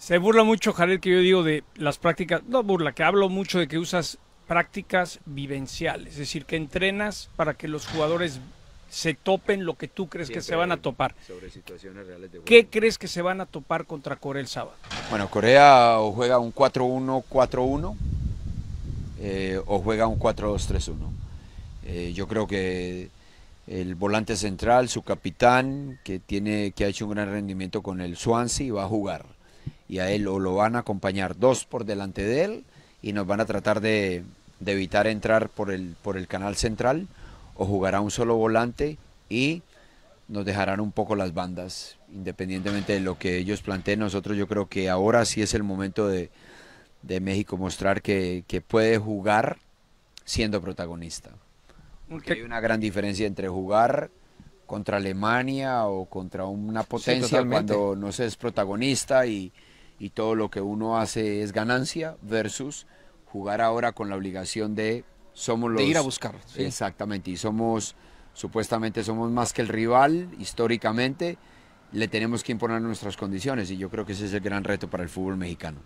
Se burla mucho, Jared, que yo digo de las prácticas, no burla, que hablo mucho de que usas prácticas vivenciales, es decir, que entrenas para que los jugadores se topen lo que tú crees que se van a topar. Sobre situaciones reales de ¿Qué crees que se van a topar contra Corea el sábado? Bueno, Corea o juega un 4-1-4-1 eh, o juega un 4-2-3-1. Eh, yo creo que el volante central, su capitán, que, tiene, que ha hecho un gran rendimiento con el Swansea, va a jugar y a él o lo van a acompañar dos por delante de él y nos van a tratar de, de evitar entrar por el, por el canal central o jugará un solo volante y nos dejarán un poco las bandas, independientemente de lo que ellos planteen. Nosotros yo creo que ahora sí es el momento de, de México mostrar que, que, puede jugar siendo protagonista. hay una gran diferencia entre jugar contra Alemania o contra una potencia cuando no se es protagonista y, y todo lo que uno hace es ganancia versus jugar ahora con la obligación de somos los ir a buscar exactamente y somos supuestamente somos más que el rival históricamente le tenemos que imponer nuestras condiciones y yo creo que ese es el gran reto para el fútbol mexicano